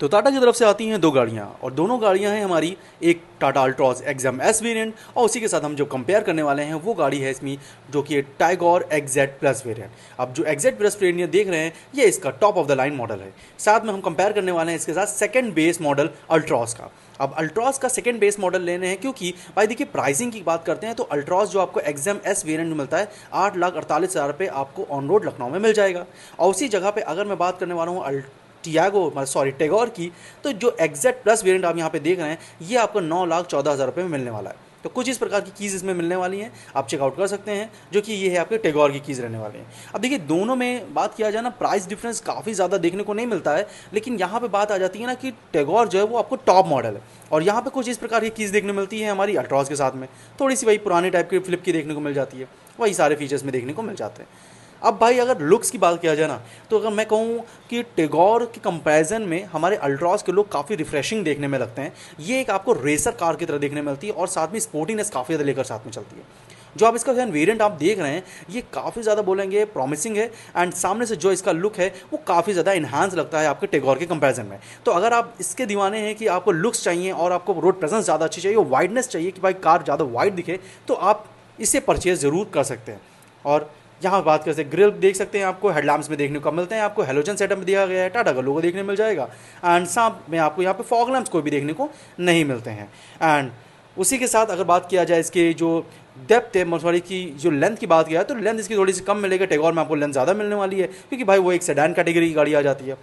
तो टाटा की तरफ से आती हैं दो गाड़ियाँ और दोनों गाड़ियाँ हैं हमारी एक Tata Altroz XM S variant और उसी के साथ हम जो कंपेयर करने वाले हैं वो गाड़ी है इसमें जो कि टाइगोर एग्जैट प्लस वेरियंट अब जो एग्जैट प्लस वेरियंट देख रहे हैं ये इसका top of the line model है साथ में हम कंपेयर करने वाले हैं इसके साथ सेकेंड बेस मॉडल अल्ट्रॉज का अब अल्ट्रॉस का सेकेंड बेस मॉडल लेने हैं क्योंकि भाई देखिए प्राइसिंग की बात करते हैं तो अल्ट्रॉस जो आपको एग्जाम एस वेरियंट मिलता है आठ लाख अड़तालीस हज़ार रुपये आपको ऑन रोड लखनऊ में मिल जाएगा और उसी जगह पे अगर मैं बात करने वाला हूँ टियागो सॉरी मतलब टेगोर की तो जो एग्जैक्ट प्लस वेरियंट आप यहाँ पे देख रहे हैं ये आपको नौ लाख चौदह हज़ार रुपये में मिलने वाला है तो कुछ इस प्रकार की कीज़ इसमें मिलने वाली हैं आप चेकआउट कर सकते हैं जो कि ये है आपके टेगोर की कीज़ रहने वाली हैं अब देखिए दोनों में बात किया जाए ना प्राइस डिफरेंस काफ़ी ज़्यादा देखने को नहीं मिलता है लेकिन यहाँ पे बात आ जाती है ना कि टेगोर जो है वो आपको टॉप मॉडल है और यहाँ पे कुछ इस प्रकार की कीज़ देखने मिलती है हमारी अल्ट्रॉज के साथ में थोड़ी सी वही पुराने टाइप की फ्लिप की देखने को मिल जाती है वही सारे फीचर्स में देखने को मिल जाते हैं अब भाई अगर लुक्स की बात किया जाए ना तो अगर मैं कहूँ कि टेगोर के कंपैरिजन में हमारे अल्ट्रॉस के लोग काफ़ी रिफ्रेशिंग देखने में लगते हैं ये एक आपको रेसर कार की तरह देखने में मिलती है और साथ में स्पोर्टिनेस काफ़ी ज़्यादा लेकर साथ में चलती है जो आप इसका वेरियंट आप देख रहे हैं ये काफ़ी ज़्यादा बोलेंगे प्रॉमिसिंग है एंड सामने से जो इसका लुक है वो काफ़ी ज़्यादा इन्हांस लगता है आपके टेगोर के कंपैरिजन में तो अगर आप इसके दीवाने हैं कि आपको लुक्स चाहिए और आपको रोड प्रेजेंस ज़्यादा अच्छी चाहिए वाइडनेस चाहिए कि भाई कार ज़्यादा वाइड दिखे तो आप इसे परचेज ज़रूर कर सकते हैं और यहाँ बात करते हैं ग्रिल देख सकते हैं आपको हेडलैम्स में देखने को मिलते हैं आपको हेलोजन सेटअप दिया गया है टाटा का लोगो देखने मिल जाएगा एंड सांप में आपको यहाँ पे फॉग लैम्प्स कोई भी देखने को नहीं मिलते हैं एंड उसी के साथ अगर बात किया जाए इसके जो डेप्थ है मतलब सॉरी की जो लेंथ की बात किया तो लेंथ इसकी थोड़ी सी कम मिलेगी टेगोर में आपको लेंथ ज़्यादा मिलने वाली है क्योंकि भाई वो एक सेडान कैटेगरी की गाड़ी आ जाती है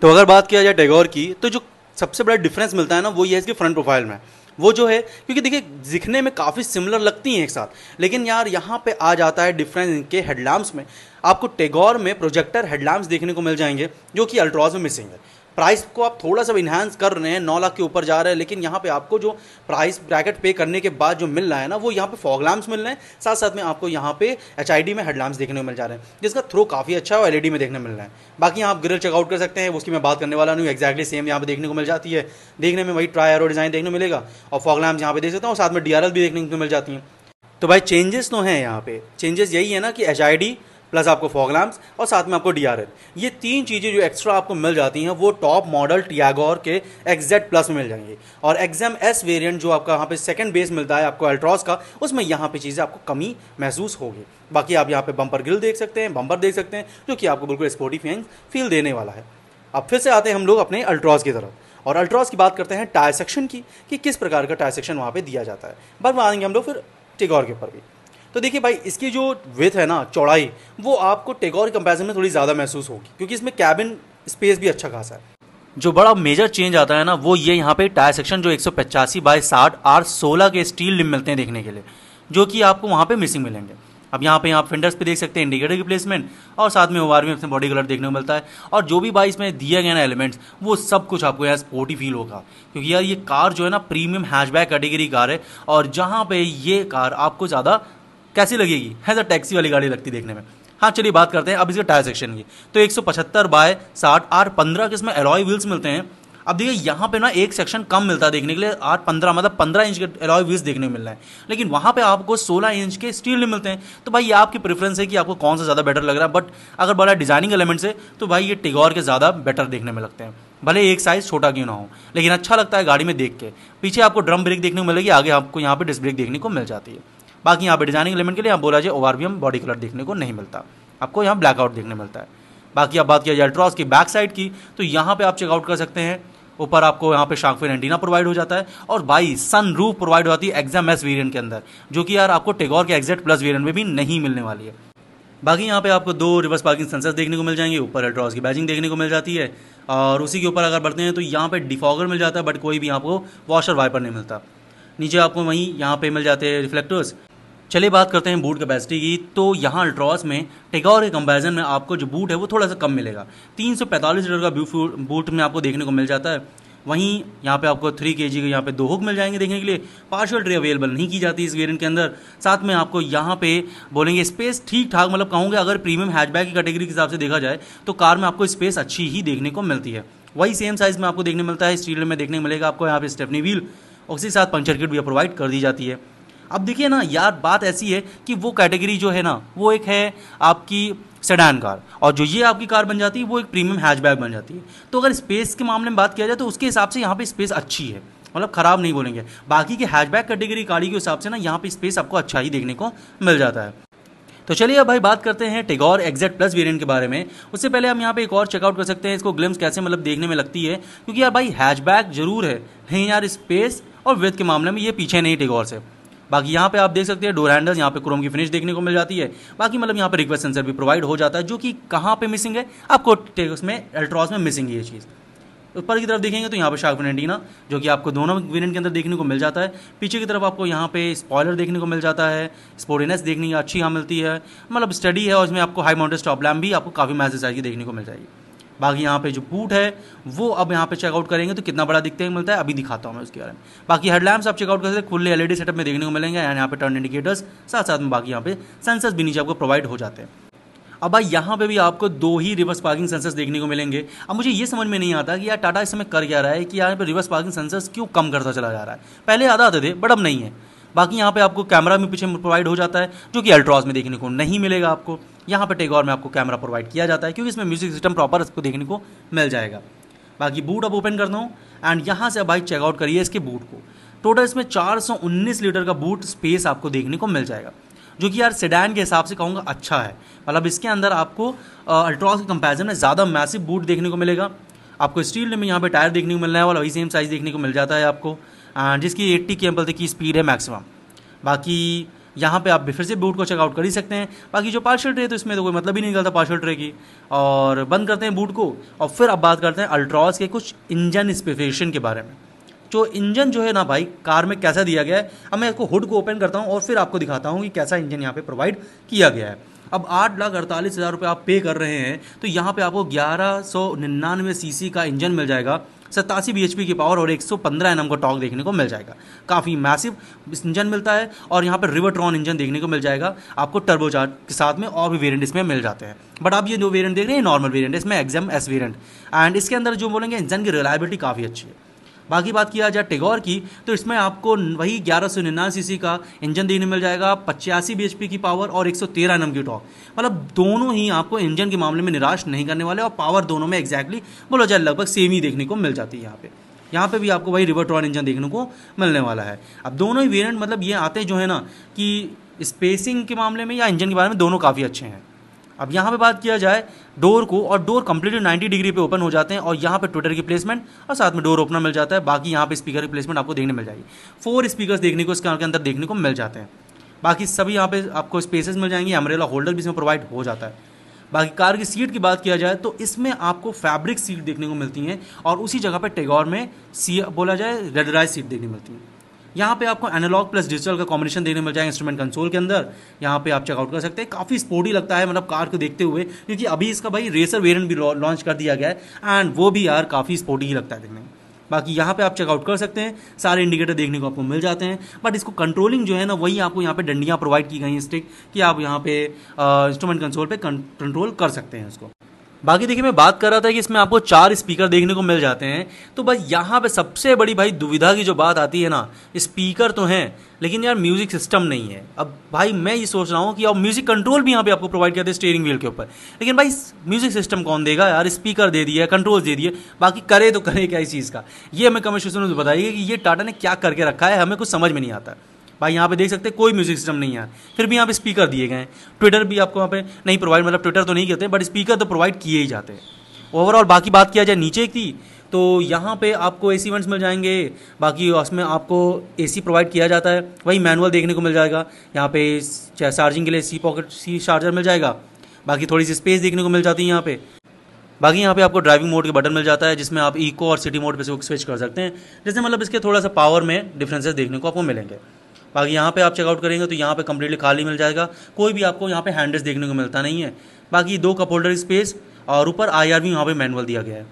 तो अगर बात किया जाए टेगोर की तो जो सबसे बड़ा डिफरेंस मिलता है ना वो ये है इसकी फ्रंट प्रोफाइल में वो जो है क्योंकि देखिए दिखने में काफ़ी सिमिलर लगती हैं एक साथ लेकिन यार यहाँ पे आ जाता है डिफरेंस इनके हेडलैम्प्स में आपको टेगोर में प्रोजेक्टर हेडलैम्प्स देखने को मिल जाएंगे जो कि अल्ट्रॉज में मिसिंग है प्राइस को आप थोड़ा सा इन्हांस कर रहे हैं नौ लाख के ऊपर जा रहे हैं लेकिन यहाँ पे आपको जो प्राइस ब्रैकेट पे करने के बाद जो मिल रहा है ना वो यहाँ पे फॉग लैम्प्स मिल रहे हैं साथ साथ में आपको यहाँ पे एच में हेड लैम्प्स देखने को मिल जा रहे हैं जिसका थ्रो काफ़ी अच्छा है और एल e में देखने मिल रहा है बाकी आप ग्रिल चेकआउट कर सकते हैं उसकी मैं बात करने वाला नहीं एक्जैक्टली सेम यहाँ पे देखने को मिल जाती है देखने में वही ट्रायर और डिज़ाइन देखने मिलेगा और फॉग लैम्प्स यहाँ पे देख सकता हूँ साथ में डी भी देखने को मिल जाती है तो भाई चेंजेस तो हैं यहाँ पे चेंजेस यही है ना कि एच प्लस आपको फॉग लैम्प्स और साथ में आपको डी ये तीन चीज़ें जो एक्स्ट्रा आपको मिल जाती हैं वो टॉप मॉडल टियागोर के एक्जेट प्लस में मिल जाएंगे और एग्जाम एस वेरियंट जो आपका यहाँ पर सेकेंड बेस मिलता है आपको अल्ट्रॉस का उसमें यहाँ पर चीज़ें आपको कमी महसूस होगी बाकी आप यहाँ पे बम्पर ग्रिल देख सकते हैं बम्पर देख सकते हैं जो कि आपको बिल्कुल स्पोर्टी फील देने वाला है अब फिर से आते हैं हम लोग अपने अल्ट्रॉस की तरफ और अल्ट्रॉस की बात करते हैं टायर सेक्शन की कि किस प्रकार का टायर सेक्शन वहाँ पे दिया जाता है बाद में आएंगे हम लोग फिर टिगोर के ऊपर भी तो देखिए भाई इसकी जो विथ है ना चौड़ाई वो आपको टेगोर कंपेरिजन में थोड़ी ज़्यादा महसूस होगी क्योंकि इसमें कैबिन स्पेस भी अच्छा खासा है जो बड़ा मेजर चेंज आता है ना वो ये यहाँ पे टायर सेक्शन जो एक सौ पचासी बाई साठ आर सोलह के स्टील लिम मिलते हैं देखने के लिए जो कि आपको वहाँ पे मिसिंग मिलेंगे अब यहाँ पे आप फेंडर्स पे देख सकते हैं इंडिकेटर की प्लेसमेंट और साथ में ओवर में अपने बॉडी कलर देखने को मिलता है और जो भी बाई इसमें दिया गया ना एलिमेंट्स वो सब कुछ आपको यहाँ स्पोर्टी फील होगा क्योंकि यार ये कार जो है ना प्रीमियम हैचबैक कैटेगरी कार है और जहाँ पे ये कार आपको ज़्यादा कैसी लगेगी है टैक्सी वाली गाड़ी लगती देखने में हाँ चलिए बात करते हैं अब इसके टायर सेक्शन की तो एक सौ पचहत्तर बाय साठ आर पंद्रह के इसमें एलॉय व्हील्स मिलते हैं अब देखिए यहाँ पे ना एक सेक्शन कम मिलता है देखने के लिए आठ पंद्रह मतलब पंद्रह इंच के एलॉय व्हील्स देखने को मिल रहे हैं लेकिन वहाँ पे आपको सोलह इंच के स्टील नहीं मिलते हैं तो भाई ये आपकी प्रेफरेंस है कि आपको कौन सा ज़्यादा बेटर लग रहा है बट अगर बड़ा डिजाइनिंग एलिमेंट से तो भाई ये टिगोर के ज़्यादा बेटर देखने में लगते हैं भले एक साइज़ छोटा क्यों ना हो लेकिन अच्छा लगता है गाड़ी में देख के पीछे आपको ड्रम ब्रेक देखने को मिलेगी आगे आपको यहाँ पर डिस्क ब्रेक देखने को मिल जाती है बाकी यहाँ पर डिजाइनिंग एलिमेंट के लिए आप बोला जाए ओवारवियम बॉडी कलर देखने को नहीं मिलता आपको यहाँ ब्लैकआउट देखने मिलता है बाकी आप बात किया जाए अल्ट्रॉस की बैक साइड की तो यहाँ पे आप चेकआउट कर सकते हैं ऊपर आपको यहाँ पे शार्कफिन एंटीना प्रोवाइड हो जाता है और बाई सन रूफ प्रोवाइड हो जाती है एग्जाम एस वेरियंट के अंदर जो कि यार आपको टेगोर के एग्जेट प्लस वेरियंट में भी नहीं मिलने वाली है बाकी यहाँ पे आपको दो रिवर्स पार्किंग सेंसर्स देखने को मिल जाएंगे ऊपर अल्ट्रॉस की बैजिंग देखने को मिल जाती है और उसी के ऊपर अगर बढ़ते हैं तो यहाँ पे डिफॉगर मिल जाता है बट कोई भी आपको वॉशर वाइपर नहीं मिलता नीचे आपको वहीं यहाँ पे मिल जाते हैं रिफ्लेक्टर्स चलिए बात करते हैं बूट कैपेसिटी की तो यहाँ अल्ट्रॉस में टेगौर के कंपैरिजन में आपको जो बूट है वो थोड़ा सा कम मिलेगा तीन लीटर का बूट में आपको देखने को मिल जाता है वहीं यहाँ पे आपको थ्री के जी के यहाँ पे दो हुक मिल जाएंगे देखने के लिए पार्शल ट्रे अवेलेबल नहीं की जाती इस वेरियंट के अंदर साथ में आपको यहाँ पे बोलेंगे स्पेस ठीक ठाक मतलब कहूँगे अगर प्रीमियम हैचबैक की कैटेगरी के हिसाब से देखा जाए तो कार में आपको स्पेस अच्छी ही देखने को मिलती है वही सेम साइज़ में आपको देखने मिलता है स्टील में देखने मिलेगा आपको यहाँ पे स्टेपनी व्हील और उसी साथ पंचर किट भी प्रोवाइड कर दी जाती है अब देखिए ना यार बात ऐसी है कि वो कैटेगरी जो है ना वो एक है आपकी सेडान कार और जो ये आपकी कार बन जाती है वो एक प्रीमियम हैचबैक बन जाती है तो अगर स्पेस के मामले में बात किया जाए तो उसके हिसाब से यहाँ पे स्पेस अच्छी है मतलब ख़राब नहीं बोलेंगे बाकी के हैचबैक कैटेगरी गाड़ी के हिसाब से ना यहाँ पे स्पेस आपको अच्छा ही देखने को मिल जाता है तो चलिए अब भाई बात करते हैं टेगोर एग्जेट प्लस वेरिएंट के बारे में उससे पहले हम यहाँ पे एक और चेकआउट कर सकते हैं इसको ग्लिम्स कैसे मतलब देखने में लगती है क्योंकि यार भाई हैचबैक जरूर है नहीं यार स्पेस और वेथ के मामले में ये पीछे नहीं टेगोर से बाकी यहाँ पे आप देख सकते हैं डोर हैंडल्स यहाँ पे क्रोम की फिनिश देखने को मिल जाती है बाकी मतलब यहाँ पे रिक्वेस्ट सेंसर भी प्रोवाइड हो जाता है जो कि कहाँ पे मिसिंग है आपको उसमें अल्ट्रॉस में मिसिंग है ये चीज़ ऊपर की तरफ देखेंगे तो यहाँ पर शार्क एंटीना जो कि आपको दोनों वेरियंट के अंदर देखने को मिल जाता है पीछे की तरफ आपको यहाँ पे स्पॉयलर देखने को मिल जाता है स्पोर्टिनेस देखने की अच्छी यहाँ मिलती है मतलब स्टडी है और इसमें आपको हाई माउंटेड स्टॉप भी आपको काफ़ी मैसेज आएगी देखने को मिल जाएगी बाकी यहाँ पे जो बूट है वो अब यहाँ पे चेकआउट करेंगे तो कितना बड़ा दिखते हैं मिलता है अभी दिखाता हूँ मैं उसके बारे में बाकी हेडलैम्प्स आप चेकआउट कर सकते हैं खुले एलईडी सेटअप e में देखने को मिलेंगे एंड यहाँ पे टर्न इंडिकेटर्स साथ साथ में बाकी यहाँ पे सेंसर्स भी नीचे आपको प्रोवाइड हो जाते हैं अब भाई यहाँ पे भी आपको दो ही रिवर्स पार्किंग सेंसर्स देखने को मिलेंगे अब मुझे ये समझ में नहीं आता कि यार टाटा इस समय कर क्या रहा है कि यहाँ पे रिवर्स पार्किंग सेंसर्स क्यों कम करता चला जा रहा है पहले आधा आते थे बट अब नहीं है बाकी यहाँ पे आपको कैमरा भी पीछे प्रोवाइड हो जाता है जो कि अल्ट्रॉज में देखने को नहीं मिलेगा आपको यहाँ पर टेगोर में आपको कैमरा प्रोवाइड किया जाता है क्योंकि इसमें म्यूजिक सिस्टम प्रॉपर इसको देखने को मिल जाएगा बाकी बूट अब ओपन करता हूँ एंड यहाँ से अब बाइक चेकआउट करिए इसके बूट को टोटल इसमें 419 लीटर का बूट स्पेस आपको देखने को मिल जाएगा जो कि यार सेडान के हिसाब से कहूँगा अच्छा है मतलब इसके अंदर आपको अल्ट्रॉस के कंपेरिजन में ज़्यादा मैसिव बूट देखने को मिलेगा आपको स्टील में यहाँ पे टायर देखने को मिलना है वाला वही सेम साइज़ देखने को मिल जाता है आपको जिसकी एट्टी के एम की स्पीड है मैक्सिमम बाकी यहाँ पे आप फिर से बूट को चेकआउट कर ही सकते हैं बाकी जो पार्शल ट्रे तो इसमें तो कोई मतलब ही नहीं निकलता पार्शल ट्रे की और बंद करते हैं बूट को और फिर अब बात करते हैं अल्ट्रॉस के कुछ इंजन स्पेफिकेशन के बारे में जो इंजन जो है ना भाई कार में कैसा दिया गया है अब मैं इसको हुड को ओपन करता हूँ और फिर आपको दिखाता हूँ कि कैसा इंजन यहाँ पे प्रोवाइड किया गया है अब आठ लाख अड़तालीस हज़ार रुपये आप पे कर रहे हैं तो यहाँ पे आपको ग्यारह सौ निन्यानवे सी का इंजन मिल जाएगा सत्तासी बी की पावर और 115 सौ का टॉक देखने को मिल जाएगा काफ़ी मैसिव इंजन मिलता है और यहाँ पर ट्रॉन इंजन देखने को मिल जाएगा आपको टर्बोचार्ज के साथ में और भी वेरियंट इसमें मिल जाते हैं बट आप ये जो वेरियंट देख रहे हैं नॉर्मल वेरियंट इसमें एग्जाम एस वेरियंट एंड इसके अंदर जो बोलेंगे इंजन की रिलायबिलिटी काफ़ी अच्छी है बाकी बात किया जाए टेगोर की तो इसमें आपको वही ग्यारह सौ निन्यानवे सी का इंजन देखने मिल जाएगा पचासी बी की पावर और एक सौ तेरह नम की टॉक मतलब दोनों ही आपको इंजन के मामले में निराश नहीं करने वाले और पावर दोनों में एग्जैक्टली बोला जाए लगभग सेम ही देखने को मिल जाती है यहाँ पे यहाँ पे भी आपको वही रिवर्ट्रॉन इंजन देखने को मिलने वाला है अब दोनों ही वेरिएंट मतलब ये आते जो है ना कि स्पेसिंग के मामले में या इंजन के बारे में दोनों काफ़ी अच्छे हैं अब यहाँ पे बात किया जाए डोर को और डोर कंप्लीटली 90 डिग्री पे ओपन हो जाते हैं और यहाँ पे ट्विटर की प्लेसमेंट और साथ में डोर ओपनर मिल जाता है बाकी यहाँ पे स्पीकर की प्लेसमेंट आपको देखने मिल जाएगी फोर स्पीकर्स देखने को इसके अंदर देखने को मिल जाते हैं बाकी सभी यहाँ पे आपको स्पेसेस मिल जाएंगे अमरेला होल्डर भी इसमें प्रोवाइड हो जाता है बाकी कार की सीट की बात किया जाए तो इसमें आपको फैब्रिक सीट देखने को मिलती हैं और उसी जगह पर टेगौर में सी बोला जाए रेड सीट देखने को मिलती है यहाँ पे आपको एनालॉग प्लस डिजिटल का कॉम्बिनेशन देखने मिल जाएगा इंस्ट्रूमेंट कंसोल के अंदर यहाँ पे आप चेकआउट कर सकते हैं काफ़ी स्पोर्टी लगता है मतलब कार को देखते हुए क्योंकि अभी इसका भाई रेसर वेरियंट भी लॉन्च कर दिया गया है एंड वो भी यार काफ़ी स्पोर्टी ही लगता है देखने बाकी यहाँ पे आप चेकआउट कर सकते हैं सारे इंडिकेटर देखने को आपको मिल जाते हैं बट इसको कंट्रोलिंग जो है ना वही आपको यहाँ पे डंडियाँ प्रोवाइड की गई हैं स्टिक कि आप यहाँ पे इंस्ट्रूमेंट कंसोल पे कंट्रोल कर सकते हैं उसको बाकी देखिए मैं बात कर रहा था कि इसमें आपको चार स्पीकर देखने को मिल जाते हैं तो बस यहाँ पे सबसे बड़ी भाई दुविधा की जो बात आती है ना स्पीकर तो हैं लेकिन यार म्यूजिक सिस्टम नहीं है अब भाई मैं ये सोच रहा हूँ कि अब म्यूजिक कंट्रोल भी यहाँ पे आपको प्रोवाइड करते हैं स्टेयरिंग व्हील के ऊपर लेकिन भाई म्यूजिक सिस्टम कौन देगा यार स्पीकर दे दिया कंट्रोल दे दिए बाकी करे तो करे क्या इस चीज़ का ये हमें कमेंट सेक्शन में बताइए कि ये टाटा ने क्या करके रखा है हमें कुछ समझ में नहीं आता भाई यहाँ पे देख सकते हैं कोई म्यूजिक सिस्टम नहीं है फिर भी यहाँ पे स्पीकर दिए गए हैं ट्विटर भी आपको यहाँ पे नहीं प्रोवाइड मतलब ट्विटर तो नहीं करते बट स्पीकर तो प्रोवाइड किए ही जाते हैं ओवरऑल बाकी बात किया जाए नीचे की तो यहाँ पे आपको ए इवेंट्स मिल जाएंगे बाकी उसमें आपको ए प्रोवाइड किया जाता है वही मैनुअल देखने को मिल जाएगा यहाँ पे चार्जिंग के लिए सी पॉकेट सी चार्जर मिल जाएगा बाकी थोड़ी सी स्पेस देखने को मिल जाती है यहाँ पे बाकी यहाँ पे आपको ड्राइविंग मोड के बटन मिल जाता है जिसमें आप इको और सिटी मोड पे स्विच कर सकते हैं जैसे मतलब इसके थोड़ा सा पावर में डिफरेंसेस देखने को आपको मिलेंगे बाकी यहाँ पे आप चेकआउट करेंगे तो यहाँ पे कम्प्लीटली खाली मिल जाएगा कोई भी आपको यहाँ पे हैंडल्स देखने को मिलता नहीं है बाकी दो कप होल्डर स्पेस और ऊपर आई आर भी यहाँ पर मैनुअल दिया गया है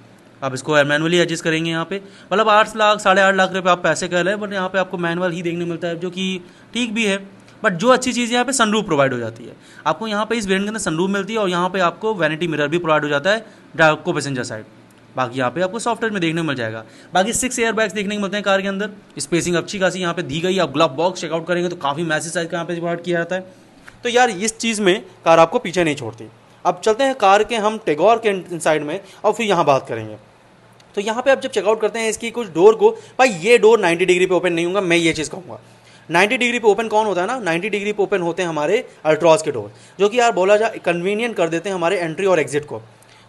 आप इसको मैनुअली एडजस्ट करेंगे यहाँ पे मतलब आठ लाख साढ़े आठ लाख रुपये आप पैसे कह रहे हैं बट यहाँ पे आपको मैनुअल ही देखने मिलता है जो कि ठीक भी है बट जो अच्छी चीज़ यहाँ पे सनरूफ प्रोवाइड हो जाती है आपको यहाँ पे इस वेरियंट के अंदर सनरूफ मिलती है और यहाँ पे आपको वैनिटी मिरर भी प्रोवाइड हो जाता है ड्राइव को पैसेंजर साइड बाकी यहाँ पे आपको सॉफ्टवेयर में देखने मिल जाएगा बाकी सिक्स एयर बैग्स देखने को मिलते हैं कार के अंदर स्पेसिंग अच्छी खासी यहाँ पे दी गई आप ग्लव बॉक्स चेकआउट करेंगे तो काफ़ी मैसेज साइज का यहाँ पे प्रोवाइड किया जाता है तो यार इस चीज़ में कार आपको पीछे नहीं छोड़ती अब चलते हैं कार के हम टेगोर के साइड में और फिर यहाँ बात करेंगे तो यहाँ पे आप जब चेकआउट करते हैं इसकी कुछ डोर को भाई ये डोर 90 डिग्री पे ओपन नहीं होगा मैं ये चीज़ कहूँगा 90 डिग्री पे ओपन कौन होता है ना 90 डिग्री पे ओपन होते हैं हमारे अल्ट्रॉस के डोर जो कि यार बोला जाए कन्वीनियंट कर देते हैं हमारे एंट्री और एग्जिट को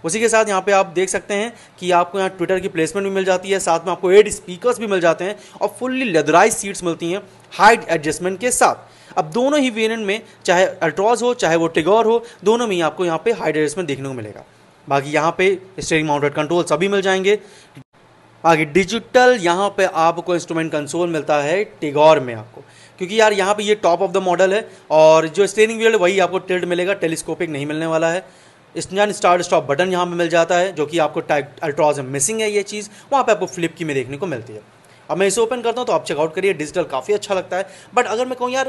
उसी के साथ यहाँ पे आप देख सकते हैं कि आपको यहाँ ट्विटर की प्लेसमेंट भी मिल जाती है साथ में आपको एड स्पीकर्स भी मिल जाते हैं और फुल्ली लेदराइज सीट्स मिलती हैं हाइट एडजस्टमेंट के साथ अब दोनों ही वेरियंट में चाहे अल्ट्रॉज हो चाहे वो टिगोर हो दोनों में ही आपको यहाँ पे हाइट एडजस्टमेंट देखने को मिलेगा बाकी यहाँ पे स्टेयरिंग माउंटेड कंट्रोल सभी मिल जाएंगे बाकी डिजिटल यहाँ पे आपको इंस्ट्रूमेंट कंसोल मिलता है टिगोर में आपको क्योंकि यार यहाँ पे ये टॉप ऑफ द मॉडल है और जो स्टेयरिंग व्हील वही आपको टिल्ट मिलेगा टेलीस्कोपिक नहीं मिलने वाला है स्नैन स्टार्ट स्टॉप बटन यहाँ पर मिल जाता है जो कि आपको टाइप अल्ट्रॉज में मिसिंग है ये चीज़ वहाँ पे आपको फ्लिप की में देखने को मिलती है अब मैं इसे ओपन करता हूँ तो आप चेकआउट करिए डिजिटल काफ़ी अच्छा लगता है बट अगर मैं कहूँ यार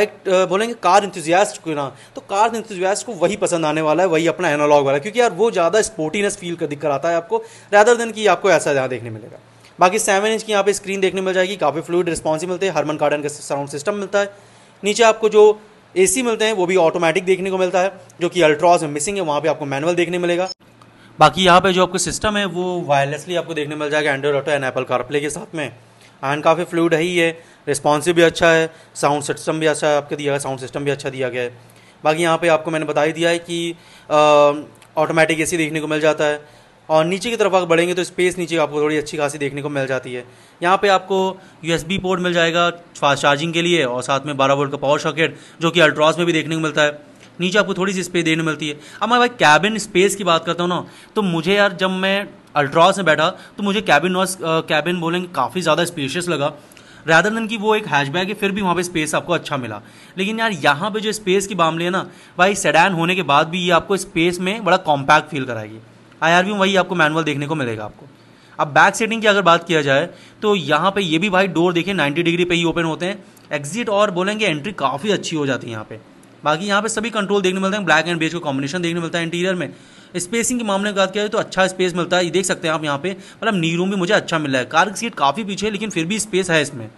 एक बोलेंगे कार इंतजियास्ट को ना तो कार इंतजियास्ट को वही पसंद आने वाला है वही अपना एनालॉग वाला क्योंकि यार वो ज़्यादा स्पोर्टीनेस फील कर दिख कराता है आपको रैदर देन कि आपको ऐसा यहाँ देखने मिलेगा बाकी सेवन इंच की यहाँ पे स्क्रीन देखने मिल जाएगी काफ़ी फ्लूड रिस्पॉन्सिव मिलते हैं हरमन कार्डन का साउंड सिस्टम मिलता है नीचे आपको जो सी मिलते हैं वो भी ऑटोमेटिक देखने को मिलता है जो कि अल्ट्रॉज में मिसिंग है वहाँ पर आपको मैनुअल देखने मिलेगा बाकी यहाँ पे जो आपका सिस्टम है वो वायरलेसली आपको देखने मिल जाएगा Android Auto and Apple CarPlay के साथ में एंड काफ़ी फ्लूड है ही है रिस्पॉन्सिव भी अच्छा है साउंड सिस्टम भी अच्छा है आपके दिया है साउंड सिस्टम भी अच्छा दिया गया है बाकी यहाँ पे आपको मैंने बता ही दिया है कि ऑटोमेटिक एसी देखने को मिल जाता है और नीचे की तरफ आप बढ़ेंगे तो स्पेस नीचे आपको थोड़ी अच्छी खासी देखने को मिल जाती है यहाँ पे आपको यू पोर्ट मिल जाएगा फास्ट चार्जिंग के लिए और साथ में बारह वोल्ट का पावर सॉकेट जो कि अल्ट्रॉस में भी देखने को मिलता है नीचे आपको थोड़ी सी स्पेस देखने मिलती है अब मैं भाई कैबिन स्पेस की बात करता हूँ ना तो मुझे यार जब मैं अल्ट्रॉस में बैठा तो मुझे कैबिन वॉस कैबिन बोलेंगे काफ़ी ज़्यादा स्पेशियस लगा रैदर दिन की वो एक हैचबैक है फिर भी वहाँ पे स्पेस आपको अच्छा मिला लेकिन यार यहाँ पे जो स्पेस की मामले है ना भाई सेडान होने के बाद भी ये आपको स्पेस में बड़ा कॉम्पैक्ट फील कराएगी आई आर वही आपको मैनुअल देखने को मिलेगा आपको अब बैक सेटिंग की अगर बात किया जाए तो यहाँ पे ये भी भाई डोर देखिए 90 डिग्री पे ही ओपन होते हैं एग्जिट और बोलेंगे एंट्री काफ़ी अच्छी हो जाती है यहाँ पे बाकी यहाँ पे सभी कंट्रोल देखने मिलते हैं ब्लैक एंड बेज का कॉम्बिनेशन देखने मिलता है इंटीरियर में स्पेसिंग के मामले में बात किया जाए तो अच्छा स्पेस मिलता है ये देख सकते हैं आप यहाँ पे मतलब नी रूम भी मुझे अच्छा मिला है कार की सीट काफ़ी पीछे है लेकिन फिर भी स्पेस है इसमें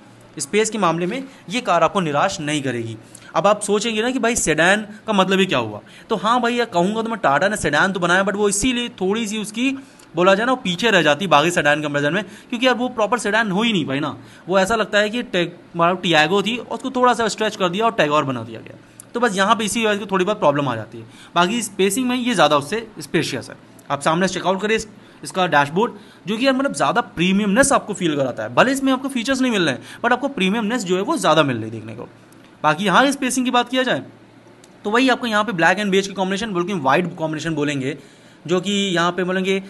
स्पेस के मामले में ये कार आपको निराश नहीं करेगी अब आप सोचेंगे ना कि भाई सेडान का मतलब ही क्या हुआ तो हाँ भाई यार कहूँगा तो मैं टाटा ने सेडान तो बनाया बट वो इसीलिए थोड़ी सी उसकी बोला जाए ना वो पीछे रह जाती बाकी सेडान कंपेरिजन में क्योंकि यार वो प्रॉपर सेडान हो ही नहीं भाई ना वो ऐसा लगता है कि मतलब टियागो थी और उसको थोड़ा सा स्ट्रेच कर दिया और टैगोर बना दिया गया तो बस यहाँ पे इसी वजह से थोड़ी बहुत प्रॉब्लम आ जाती है बाकी स्पेसिंग में ये ज़्यादा उससे स्पेशियस है आप सामने चेकआउट करिए इसका डैशबोर्ड जो कि यार मतलब ज़्यादा प्रीमियमनेस आपको फील कराता है भले इसमें आपको फीचर्स नहीं मिल रहे हैं बट आपको प्रीमियमनेस जो है वो ज़्यादा मिल रही है देखने को बाकी यहाँ की स्पेसिंग की बात किया जाए तो वही आपको यहाँ पे ब्लैक एंड बेज की कॉम्बिनेशन बल्कि वाइट कॉम्बिनेशन बोलेंगे जो कि यहाँ पे बोलेंगे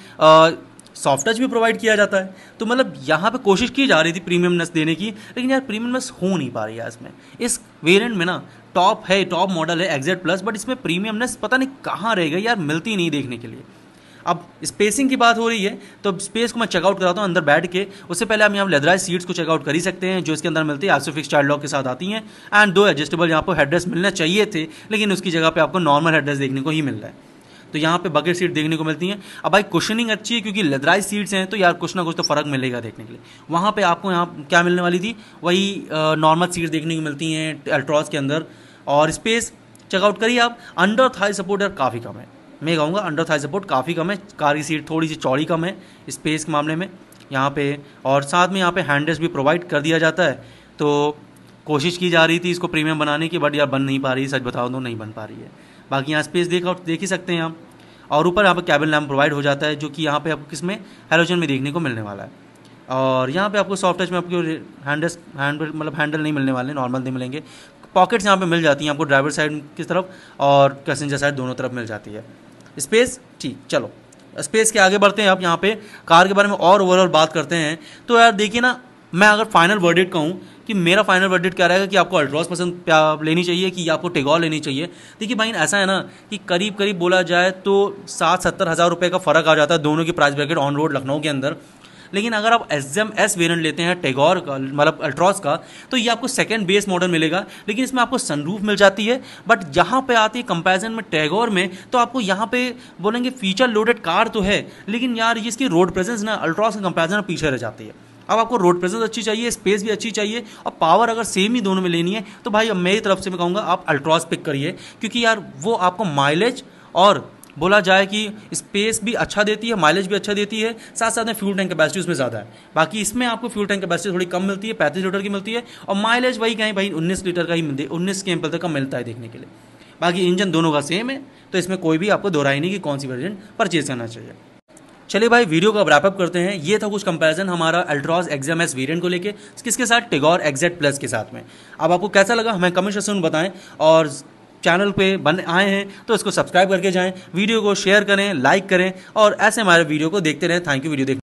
सॉफ्ट टच भी प्रोवाइड किया जाता है तो मतलब यहाँ पे कोशिश की जा रही थी प्रीमियमनेस देने की लेकिन यार प्रीमियमनेस हो नहीं पा रही है इसमें इस वेरिएंट में ना टॉप है टॉप मॉडल है एग्जेट प्लस बट इसमें प्रीमियमनेस पता नहीं कहाँ रह गई यार मिलती नहीं देखने के लिए अब स्पेसिंग की बात हो रही है तो स्पेस को मैं चेकआउट कराता हूँ अंदर बैठ के उससे पहले हम यहाँ लेदराइज सीट्स को चेकआउट कर ही सकते हैं जो इसके अंदर मिलती है आसोफिक्स चाइल्ड लॉक के साथ आती हैं एंड दो एडजस्टेबल यहाँ पर हेड्रेस मिलना चाहिए थे लेकिन उसकी जगह पर आपको नॉर्मल हेड्रेस देखने को ही मिल रहा है तो यहाँ पे बकेट सीट देखने को मिलती हैं अब भाई क्वेश्चनिंग अच्छी है क्योंकि लेदराइज सीट्स हैं तो यार कुछ ना कुछ तो फर्क मिलेगा देखने के लिए वहाँ पे आपको यहाँ क्या मिलने वाली थी वही नॉर्मल सीट देखने को मिलती हैं अल्ट्रॉस के अंदर और स्पेस चेकआउट करिए आप अंडर थाई सपोर्ट यार काफ़ी कम है मैं कहूँगा अंडर थाई सपोर्ट काफ़ी कम है कार की सीट थोड़ी सी चौड़ी कम है स्पेस के मामले में यहाँ पे और साथ में यहाँ पे हैंडल्स भी प्रोवाइड कर दिया जाता है तो कोशिश की जा रही थी इसको प्रीमियम बनाने की बट यार बन नहीं पा रही सच बताओ तो नहीं बन पा रही है बाकी यहाँ स्पेस देख देख ही सकते हैं आप और ऊपर यहाँ पर कैबिन लैम्प प्रोवाइड हो जाता है जो कि यहाँ पर आपको में हेलोजन में देखने को मिलने वाला है और यहाँ पर आपको सॉफ्ट टच में आपको हैंडल्स हैंड मतलब हैंडल नहीं मिलने वाले नॉर्मल नहीं मिलेंगे पॉकेट्स यहाँ पे मिल जाती हैं आपको ड्राइवर साइड की तरफ और पैसेंजर साइड दोनों तरफ मिल जाती है स्पेस ठीक चलो स्पेस के आगे बढ़ते हैं अब यहाँ पे कार के बारे में और ओवरऑल बात करते हैं तो यार देखिए ना मैं अगर फाइनल वर्डिट कहूँ कि मेरा फाइनल वर्डिट क्या रहेगा कि आपको अल्ट्रॉस पसंद लेनी चाहिए कि आपको टेगोर लेनी चाहिए देखिए भाई ऐसा है ना कि करीब करीब बोला जाए तो सात सत्तर हज़ार रुपये का फ़र्क आ जाता है दोनों की price bracket on road Lucknow के अंदर लेकिन अगर आप एस एम एस वेरियंट लेते हैं टेगोर का मतलब अल्ट्रॉस का तो ये आपको सेकेंड बेस मॉडल मिलेगा लेकिन इसमें आपको सनरूफ मिल जाती है बट यहाँ पे आती है कंपेरिजन में टेगोर में तो आपको यहाँ पे बोलेंगे फीचर लोडेड कार तो है लेकिन यार इसकी रोड प्रेजेंस ना अल्ट्रॉस के कंपेरिजन में पीछे रह जाती है अब आपको रोड प्रेजेंस अच्छी चाहिए स्पेस भी अच्छी चाहिए और पावर अगर सेम ही दोनों में लेनी है तो भाई अब मेरी तरफ से मैं कहूँगा आप अल्ट्रॉस पिक करिए क्योंकि यार वो आपको माइलेज और बोला जाए कि स्पेस भी अच्छा देती है माइलेज भी अच्छा देती है साथ साथ में फ्यूल टैंक कैपेसिटी उसमें ज़्यादा है बाकी इसमें आपको फ्यूल टैंक कैपेसिटी थोड़ी कम मिलती है पैंतीस लीटर की मिलती है और माइलेज वही कहें भाई उन्नीस लीटर का ही मिलती है उन्नीस के एम्पल तक का मिलता है देखने के लिए बाकी इंजन दोनों का सेम है तो इसमें कोई भी आपको दोहराई नहीं कि कौन सी वर्जन परचेज करना चाहिए चलिए भाई वीडियो का रैपअप करते हैं ये था कुछ कंपैरिजन हमारा अल्ट्रॉज एग्जाम एस वेरियंट को लेके किसके साथ टिगोर एग्जेट प्लस के साथ में अब आपको कैसा लगा हमें कमेंट सेक्शन में बताएं और चैनल पे बन आए हैं तो इसको सब्सक्राइब करके जाएं वीडियो को शेयर करें लाइक करें और ऐसे हमारे वीडियो को देखते रहें थैंक यू वीडियो देख